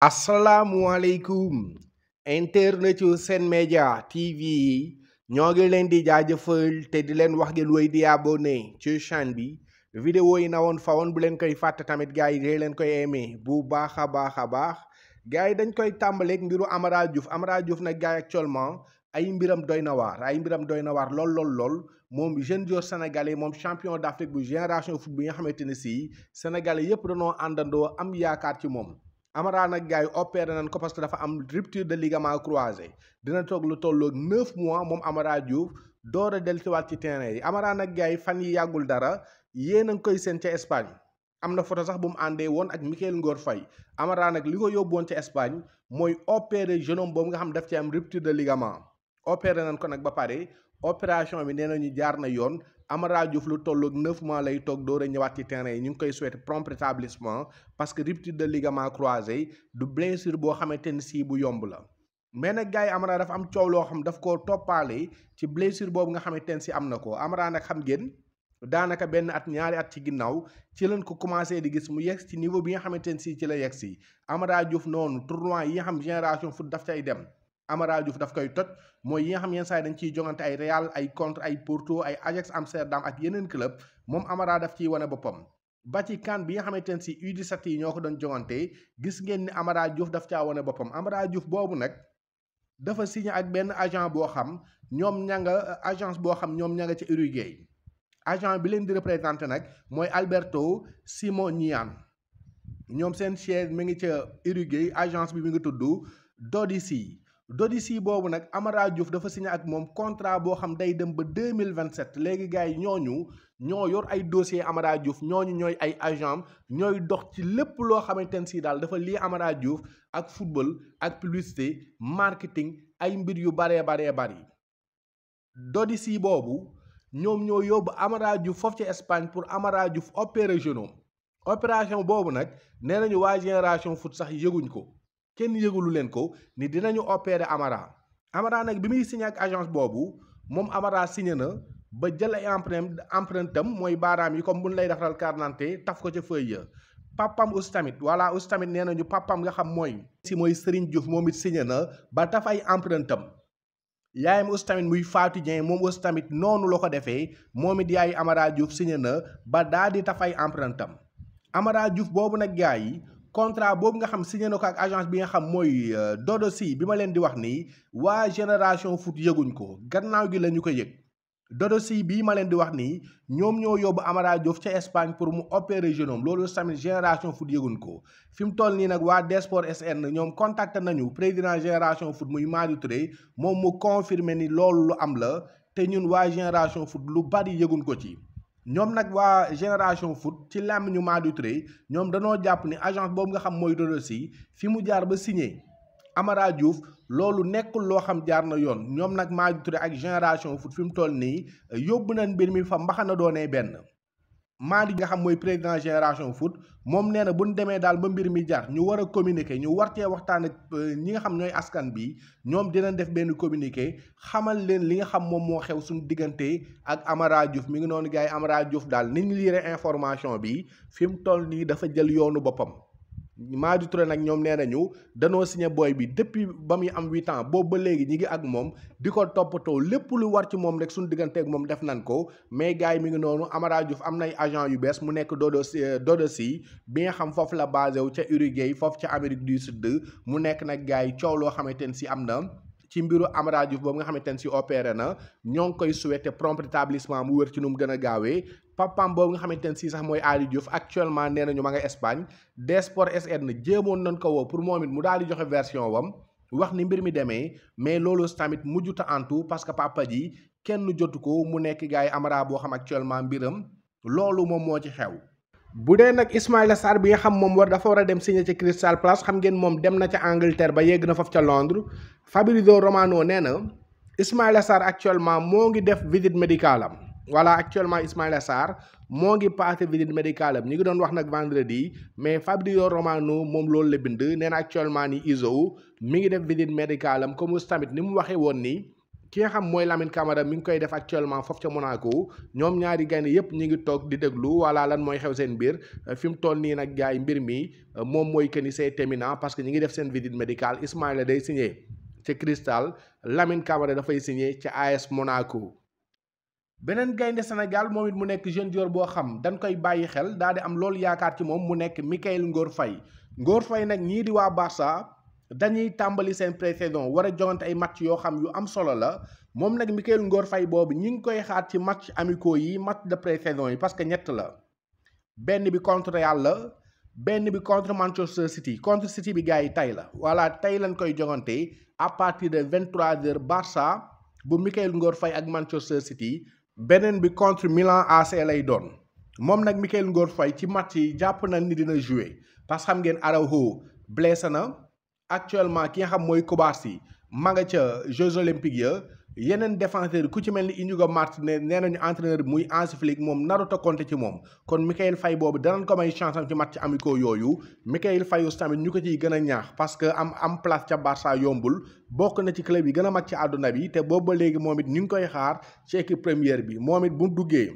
asalaamualeykum internet yu seen Média TV yi ñoo ngi leen di jaajëfal te di leen wax ngeen wéy di abonné ci chaîne bi vidéo yi na woon fa woon bu leen koy fàtte tamit gars yi dee leen koy aimé bu baax a baax a baax gars yi dañ koy tàmbaleeg mbiru Amara Diouf Amara Diouf nag gars actuellement ay mbiram doy na waar ay mbiram doy na waar lool lool lool moom jeune joueur sénégalais moom champion d'Afrique bu génération foot bi nga xamante ne si sénégalais yépp dañoo àndandoo am yaakaar ci moom Amara nag gars yi opéré nañ ko parce que dafa am rupture de ligament croisé dina toog lu tolloog neuf mois moom Amara Diouf door a dellusiwaat ci terrain yi Amara nag gars yi fan yi yàggul dara yéen a ngi koy seen ca Espagne am na foto sax bu mu àndee woon ak Michael Ngor Faye Amara nag li ko yóbbu woon ca Espagne mooy opéré genou boobu nga xam daf ci am rupture de ligament opéré nan ko nag ba pare opération bi nee nañu jaar na yoon Amara Diouf lu tolloog neuf mois lay toog door a ñëwaat ci terrain yi ñu ngi koy souhaiter prompt rétablissement parce que de ligament croisé du blessure boo xamante ni sii bu yomb la mais nag gars yi Amara dafa am coow loo xam daf ko toppaale ci blessure boobu nga xamante ne si am na ko Amara nag xam ngeen daanaka benn at ñaari at ci ginnaaw ci lañ ko commencé di gis mu yegg ci niveau bi nga xamante ne sii ci la yegg si Amara Diouf noonu tournoi yi nga xam génération foot daf cay dem Amara Diouf daf koy toj mooy yi nga xam yenn saa yi dañ ciy jongante ay Real ay contre ay Porto ay Ajax Amsterdam ak yeneen club moom Amara daf ciy wane boppam. ba ci kan bi nga xamante ne si U17 yi ñoo ko doon jongante gis ngeen ni Amara Diouf daf caa wane boppam Amara Diouf boobu nag dafa signé ak benn agent boo xam ñoom ñanga agence boo xam ñoom ña nga ca Uruguay agent bi leen di représenté nag mooy Alberto Simonian ñoom seen chaise mi ngi ca Uruguay agence bi mi ngi tudd Dodici Dodici boobu nag Amara Diouf dafa signé ak moom contrat boo xam day dem ba deux mille vingt sept léegi gars yi ñooñu ñoo yor ay dossier Amara Diouf ñooñu ñooy ay agent ñooy dox ci lépp loo xamante ne sii daal dafa lii Amara Diouf ak football ak publicité marketing ay mbir yu baree baree bari Dodici boobu ñoom ñoo yóbbu Amara Diouf foofu ci Espagne pour Amara Diouf opérer genou opération boobu nag nee nañu waa génération foot sax yëguñ ko. kenn yëgulu leen ko ni dinañu opérer Amara Amara nag bi muy signé ak agence boobu moom Amara signé na ba jël ay empreinte empreinte mooy baaraam yi comme bu lay defaral carte d'identité taf ko ca feuille ya papam aussi tamit voilà aussi tamit nee nañu papam nga xam mooy si mooy Serigne Diouf moom it signé na ba taf ay empreinte yaayam aussi tamit muy faatu Dieng moom aussi tamit noonu la ko defee moom it yaay Amara Diouf signé na ba daal di taf ay empreinte am Amara Diouf boobu nag gars yi contrat boobu nga xam signé na ko ak agence bi nga xam mooy euh, Dodo si bi ma leen di wax ni waa génération foot yëguñ ko gannaaw gi la ko yëg Dodo si bii ma leen di wax ni ñoom ñoo yóbbu Amara Diouf ca Espagne pour mu opérer jeune homme loolu tamit génération foot yëguñ ko fi mu toll nii nag waa Desport SN ñoom contacté nañu président génération foot muy Madou Touré moom mu confirmer ni loolu lu am la te ñun waa génération foot lu bari yëguñ ko ci. ñoom nag waa génération foot ci làmmiñu Madiou Touré ñoom danoo jàpp ni agence boobu nga xam mooy Dodosi fi mu jaar ba signé Amara Diouf loolu nekkul loo xam jaar na yoon ñoom nag maa Madiou Touré ak génération foot fi mu toll nii yóbbu nañ mbir mi fa mbaxana doonee benn Malick nga xam mooy président génération foot moom nee na bu ñu demee daal ba mbir mi jar ñu war a communiquer ñu war cee waxtaan ak euh, ñi nga xam ñooy askan bi ñoom dinañ def benn communiqué xamal leen li nga xam moom moo xew suñu diggante ak Amara Diouf mi ngi noonu gars yi Amara Diouf daal ni ñu liire information bi fi mu toll nii dafa jël yoonu boppam. Mady Touré nag ñoom nee nañu danoo signé booy bi depuis ba muy am huit ans boobu ba léegi ñi ngi ak moom di ko toppatoo lépp lu war ci moom rek suñu digganteeg moom def nañ ko mais gars yi mi ngi noonu Amara Diouf am nay agent yu bees mu nekk Dodo euh, Dodo Sy bi nga xam foofu la basé wu ca Uruguay foofu ca Amérique du Sud mu nekk nag gars yi coow loo xamante ne si am na. ci mbiru Amara Diouf boobu nga xamante ne si opéré na ñoo ngi koy souhaité prompt rétablissement mu wër ci nu mu gën a gaawee papam boobu nga xamante ne si sax mooy Ali Diouf actuellement nee nañu ma nga Espagne Dsport SN jéemoon nañ ko woo pour moom it mu daal di joxe version wam wax ni mbir mi demee mais loolu tamit mujjuta antu parce que papa ji kenn jotu ko mu nekk gars yi Amara boo xam actuellement mbiram loolu moom moo ci xew bu dee nag Ismaïla Sarr bi nga xam moom war dafa war a dem signé ci Crystal Palace xam ngeen moom dem na ca Angleterre ba yegg na foofu ca Londres Fabrizio Romano nee na Ismaïla Sarr actuellement moo ngi def visite médicalam am voilà actuellement Ismaïla Sarr moo ngi passé visite médicale am ñu ngi doon wax nag vendredi mais Fabrizio Romano moom loolu la bind nee na actuellement ni Izo mi ngi def visite médicale am comme tamit ni mu waxee woon nii. ki nga xam mooy Lamine Camara mi ngi koy def actuellement foofu ca Monaco ñoom ñaari gaynde yépp ñu ngi toog di déglu walla lan mooy xew seen biir euh, fi mu toll nii nag gars yi mbir mi euh, moom mooy que ni c'est terminant parce que ñu ngi def seen visite médicale Ismaïla day signé ca Cristal Lamine Camara dafay signé ca AS Monaco. beneen gaynde senegal moom it mu nekk jeune jour boo xam dañ koy bàyyi xel daal di am loolu yaakaar ci moom mu nekk Mikayil Ngor fay Ngor fay nag ñii di waa Barça. dañuy tàmbali seen pré wara war ay match yoo xam yu am solo la moom nag Mikayil Ngor fay boobu ñi ngi koy xaar ci match amicaux yi match de pré yi parce que ñett la benn bi contre Real la benn bi contre Manchester City contre City bi gars yi tey la voilà tey lañ koy joŋante à partir de 23h Barça bu Mikayil Ngor fay ak Manchester City beneen bi contre Milan AC lay doon. moom nag Mikayil Ngor Faye ci match yi jàpp na ni dina jouer parce que xam ngeen Araujo blessé na. actuellement ki nga xam mooy Kobarsy ma nga ca Jeux olympiques ya yeneen défenseurs yi ku ci mel ni Iñigo Martinez nee nañu entraîneur bi muy Hansi Flick moom narut a compter ci moom kon Mikayil fay boobu danañ ko may chance am ci match amiko yooyu Mikayil Faye aussi tamit ñu ko ciy gën a ñaax parce que am am place ca Barça yombul bokk na ci club yi gën a mag ci àdduna bi te boobu ba léegi moom it ñu ngi koy xaar ci équipe première bi moom it mu duggee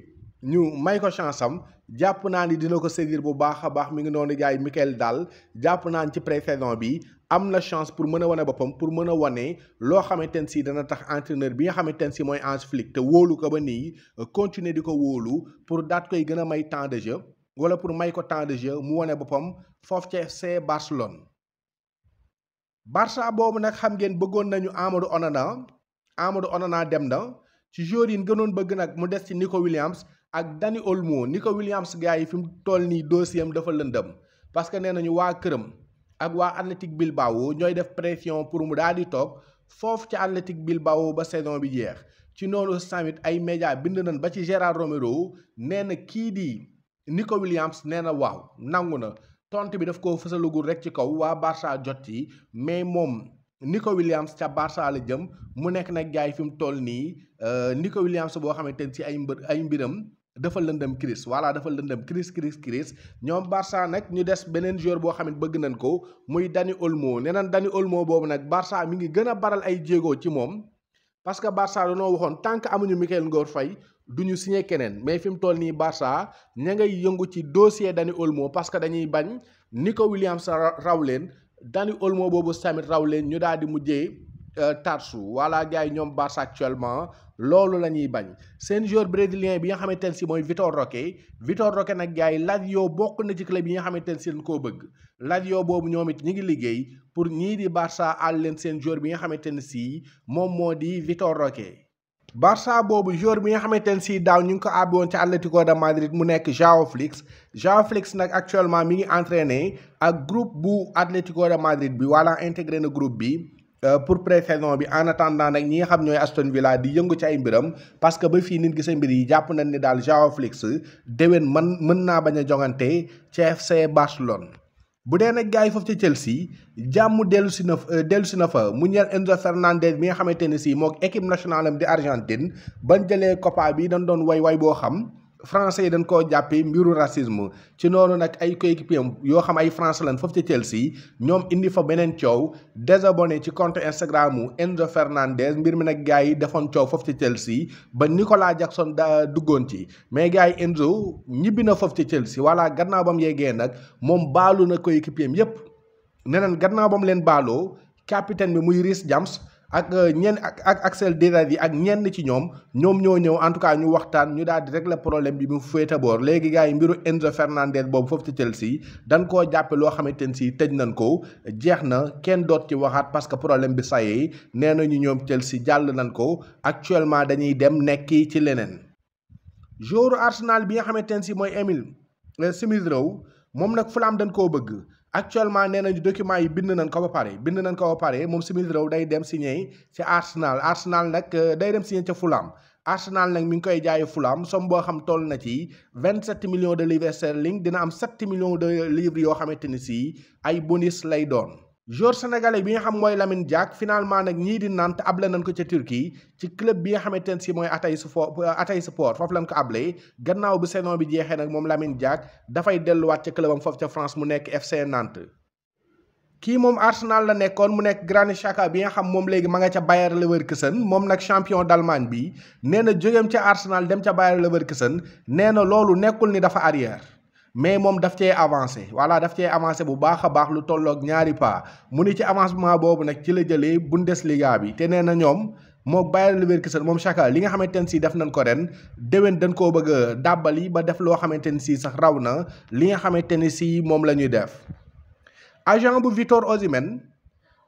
ñu may ko chance am jàpp naa ni dina ko servir bu baax a baax mi ngi noonu jaay Mikel daal jàpp naa ni ci pré bi am na chance pour mën a wane boppam pour mën a wane loo xamante ne si dana tax entraîneur bi nga xamante ne si mooy Hansi Flick te wóolu ko ba nii continuer di ko wóolu pour daat koy gën a may temps de jeu wala pour may ko temps de jeu mu wane boppam foofu ca FC Barcelone. Barça boobu nag xam ngeen bëggoon nañu Amadou Onana Amadou Onana dem na ci joueur yi gënoon bëgg nag mu des ci Nico Williams. ak Dani Olmo Nico Williams gars yi fi mu toll nii dossier am dafa lëndëm parce que nee nañu waa këram ak waa Athletic Bilbao ñooy def pression pour mu daal di toog foofu ci Athletic Bilbao ba saison bi jeex ci noonu tamit ay média bind nañ ba ci Gérard Romero nee na kii di Nico Williams nee na waaw nangu na tont bi daf ko fësalagul rek ci kaw waa Barça jot yi mais moom. Nico Williams ca Barça la jëm mu nekk nag gars yi fi mu toll nii euh, Nico Williams boo xamante ni ci ay mbër ay mbiram dafa lëndëm crise voilà dafa lëndëm crise crise crise ñoom Barça nag ñu des beneen joueur boo xam ne bëgg nañ ko muy Dani Olmo nee nañ Dani Olmo boobu nag Barça mi ngi gën a baral ay jéego ci moom parce que Barça dañoo waxoon tant que amuñu Mikayil Ngor Faye du ñu signé keneen mais fi mu toll nii Barça ña ngay yëngu ci dossier Dani Olmo parce que dañuy bañ Nico Williams raw leen Dani Olmo boobu samit raw leen ñu daal di mujjee. Euh, Tarsu wala gars yi ñoom Barça actuellement loolu la ñuy bañ seen joueur brésilien bi nga xamante ne si mooy Vitor Roque Vitor Roque nag gars yi Lazio bokk na ci club nga xamante ne si koo bëgg Lazio boobu ñoom it ñi ngi liggéey pour ñii di Barça àll seen joueur bi nga xamante ne sii moom moo di Vitor Roque. Barça boobu joueur bi nga xamante ne si daaw ñu ngi ko àbbi woon ci Atlético de Madrid mu nekk João Félix João Félix nag actuellement mi ngi entraîné ak group bu Atlético de Madrid bi wala intégré na group bi. Euh, pour pré-saison bi en attendant nag ñi nga xam ñooy Aston Villa di yëngu ci ay mbiram parce que ba fii nit gisa mbir yi jàpp na ni daal Joao Félix déwén man mën naa bañ a jongante ci FC Barcelone bu dee nag gars yi foofu ca Chelsea jàmm dellu si na euh, dellu si na fa mu ñeel Enzo Fernandez mi nga xamante ne si mook équipe nationale am di Argentine ban jëlee Copa bi dañ doon way way boo xam français yi dañ koo jàppee mbiru racisme ci noonu nag ay coéquipier yoo xam ay france lañ foofu ca Chelsea ñoom indi fa beneen coow désabonné ci compte Instagram mu Enzo Fernandez mbir mi nag gars yi defoon coow foofu ca Chelsea ba Nicolas Jackson da duggoon ci mais gars yi Enzo ñibbi na foofu ca Chelsea voilà gannaaw ba mu yeggee nag moom baalu na coéquipier yépp neneen gannaaw ba leen baaloo capitaine bi muy Reece James ak euh, ñenn ak ak Axel Désiré ak ñenn ci ñoom ñoom ñoo ñëw en tout cas ñu waxtaan ñu daal di régler problème bi mu féete boor léegi gars yi mbiru Enzo Fernandez boobu foofu ci Chelsea dañ koo jàppe loo xamante ne si tëj nañ ko jeex na kenn doot ci waxaat parce que problème bi saa yi nee nañu ñoom Chelsea jàll nañ ko actuellement dañuy dem nekki ci leneen. joueur Arsenal bi nga xamante ne si mooy Emile euh, Smith Rowe moom nag Fulham dañ koo bëgg. actuellement nee nañu document yi bind nañ ko ba pare bind nañ ko ba pare moom si réew day dem signé yi ci Arsenal Arsenal nag euh, day dem signé ca Fulham Arsenal nag mi ngi koy jaayi Fulham som boo xam toll na ci vingt sept millions de livres sterling dina am sept millions de livres yoo xamante ni si ay bonis lay doon. jour sénégalais bi nga xam mooy Lamine Diack finalement nag ñii di Nantes able nañ ko ca Turquie ci club bi nga xamante ne si mooy Hatayspor euh, foofu lañ ko able gannaaw bu saison bi jeexee nag moom Lamine Diack dafay delluwaat ca clubam foofu ca France mu nekk FC Nantes. kii moom Arsenal la nekkoon mu nekk Granit Xhaka bi nga xam moom léegi ma nga ca Bayer Leverkusen moom nag champion d'Allemagne bi nee na jógeem ca Arsenal dem ca Bayer Leverkusen nee na loolu nekkul ni dafa arrière. mais moom daf cee avancé voilà daf cee avancé bu baax a baax lu tolloog ñaari pas mu ni ci avancement boobu nag ci la jëlee liga bi te nee na ñoom moo Bayer Leverkusen moom Schalke li nga xamante ne sii def nañ ko ren déwén dañ koo bëgg dàbbali ba def loo xamante ne sii sax raw na li nga xamante ne si moom la ñuy def agent bu Victor Osimhen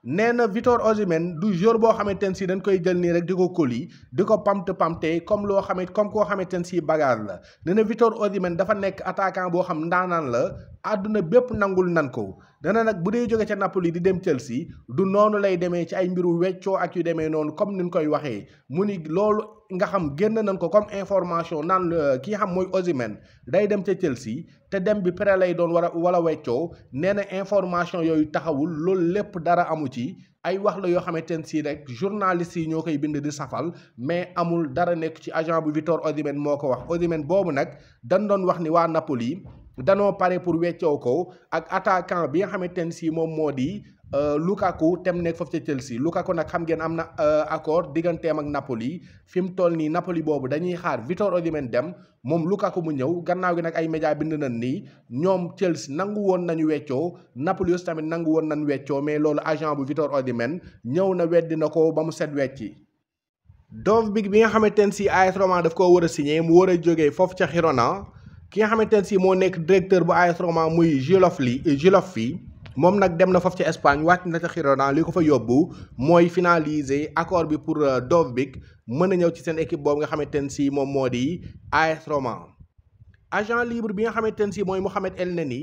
nee na Victor Osimhen du joueur boo xamante ne si dañ koy jël nii rek di ko koli di ko pamte pamte comme loo xamante comme koo xamante ne sii bagarre la nee na Victor Osimhen dafa nekk attaquant boo xam ndaanaan la àdduna bépp nangul nan ko dana nag bu dee jóge ca Napoli di dem Chelsea du noonu lay demee ci ay mbiru weccoo ak yu demee noonu comme niñ koy waxee mu ni loolu nga xam génn nañ ko comme information nan euh, ki nga xam mooy Osimhen day dem ca Chelsea te dem bi pere lay doon war a wala weccoo nee na information yooyu taxawul loolu lépp dara amu ci ay wax la yoo xamante ne si rek journaliste yi ñoo koy bind di safal mais amul dara nekk ci agent bu Victor Osimhen moo ko wax Osimhen boobu nag dañ doon wax ni waa Napoli danoo pare pour weccoo ko ak attaquant bi nga xamante ne si moom moo di euh, Lukaku tem nekk foofu ca Chelsea Lukaku nag xam ngeen am na euh, accord digganteem ak Napoli fi mu toll nii Napoli boobu dañuy xaar Victor Osimhen dem moom Lukaku mu ñëw gannaaw gi nag ay média bind nañ nii ñoom Chelsea nangu woon nañu weccoo Napoli yoosu tamit nangu woon nañ weccoo mais loolu agent bu Victor Osimhen ñëw na weddi na ko ba mu set wecci Dove bi bi nga xamante ne si AS daf koo war a mu war a jógee foofu ca Girona ki nga xamante ne sii moo nekk directeur bu AS Roma muy Jolof li eh, Jolof fii moom nag dem na foofu ci Espagne wàcc na ca Girona li ko fa yóbbu mooy finaliser accord bi pour doom euh, Dovbyk mën a ñëw ci seen équipe boobu nga xamante ne sii moom moo di AS Roma agent libre bi nga xamante ne sii mooy Mohamed El Neni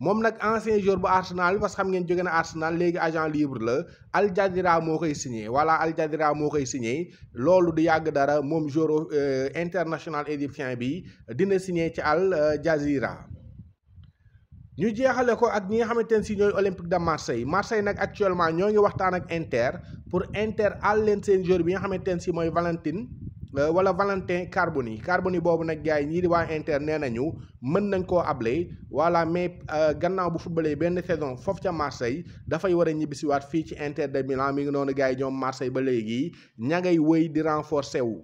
moom nag ancien joueur bu Arsenal bi parce que xam ngeen jóge na Arsenal léegi agent libre la Al Jadira moo koy signé voilà Al Jadira moo koy signé loolu di yàgg dara moom joueur euh, international égyptien bi dina signé ci Al euh, Jadira. ñu jeexale ko ak ñi nga xamante ne si ñooy Olympique de Marseille Marseille nag actuellement ñoo ngi waxtaan ak Inter pour Inter àll leen seen joueur bi nga xamante ne si mooy Valentine. Euh, wala Valentin Carboni Carboni boobu nag gars yi ñii di waa Inter nee nañu mën nañ koo able voilà mais euh, gannaaw bu footballee benn saison foofu ca Marseille dafay war a ñibbisiwaat fii ci Inter de Milan mi nga noonu gars yi ñoom Marseille ba léegi ña ngay wëy di renforcer wu.